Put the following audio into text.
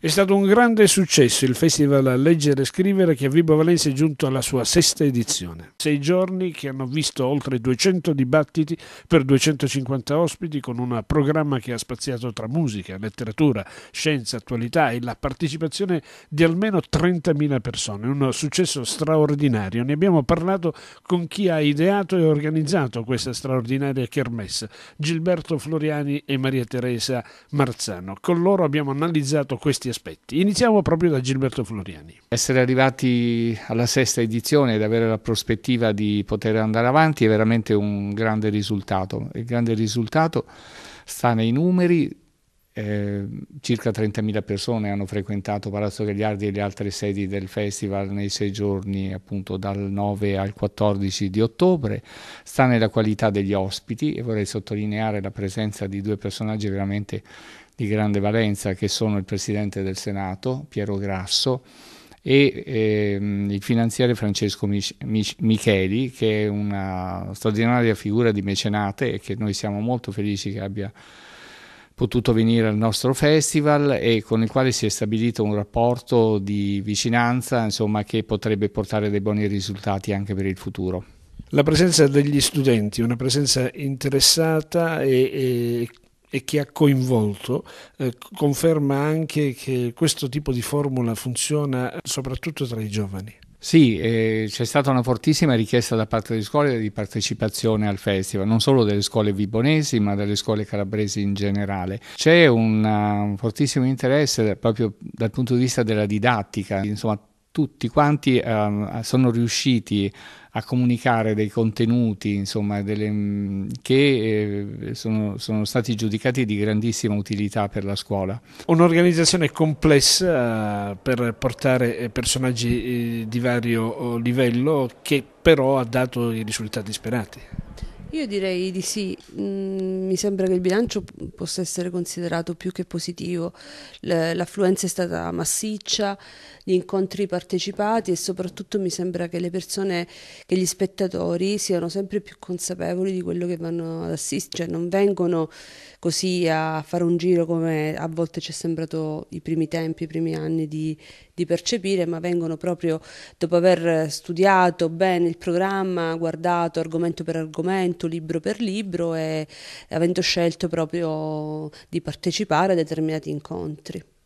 È stato un grande successo il festival leggere e scrivere che a Vibo Valencia è giunto alla sua sesta edizione. Sei giorni che hanno visto oltre 200 dibattiti per 250 ospiti con un programma che ha spaziato tra musica, letteratura, scienza, attualità e la partecipazione di almeno 30.000 persone. Un successo straordinario. Ne abbiamo parlato con chi ha ideato e organizzato questa straordinaria kermesse, Gilberto Floriani e Maria Teresa Marzano. Con loro abbiamo analizzato questi tanti aspetti. Iniziamo proprio da Gilberto Floriani. Essere arrivati alla sesta edizione ed avere la prospettiva di poter andare avanti è veramente un grande risultato. Il grande risultato sta nei numeri eh, circa 30.000 persone hanno frequentato Palazzo Gagliardi e le altre sedi del festival nei sei giorni appunto dal 9 al 14 di ottobre. Sta nella qualità degli ospiti e vorrei sottolineare la presenza di due personaggi veramente di grande valenza che sono il Presidente del Senato, Piero Grasso, e ehm, il finanziere Francesco Mich Mich Micheli, che è una straordinaria figura di mecenate e che noi siamo molto felici che abbia potuto venire al nostro festival e con il quale si è stabilito un rapporto di vicinanza insomma, che potrebbe portare dei buoni risultati anche per il futuro. La presenza degli studenti, una presenza interessata e, e e che ha coinvolto eh, conferma anche che questo tipo di formula funziona soprattutto tra i giovani. Sì, eh, c'è stata una fortissima richiesta da parte delle scuole di partecipazione al festival, non solo delle scuole vibonesi ma delle scuole calabresi in generale. C'è una, un fortissimo interesse proprio dal punto di vista della didattica, insomma tutti quanti um, sono riusciti a comunicare dei contenuti insomma, delle, mm, che eh, sono, sono, stati giudicati di grandissima utilità per la scuola. Un'organizzazione complessa eh, per portare eh, personaggi eh, di vario livello che però ha dato i risultati sperati. Io direi di sì, mm, mi sembra che il bilancio possa essere considerato più che positivo, l'affluenza è stata massiccia, gli incontri partecipati e soprattutto mi sembra che le persone, che gli spettatori siano sempre più consapevoli di quello che vanno ad assistere, cioè non vengono così a fare un giro come a volte ci è sembrato i primi tempi, i primi anni di, di percepire, ma vengono proprio dopo aver studiato bene il programma, guardato argomento per argomento, libro per libro e avendo scelto proprio di partecipare a determinati incontri.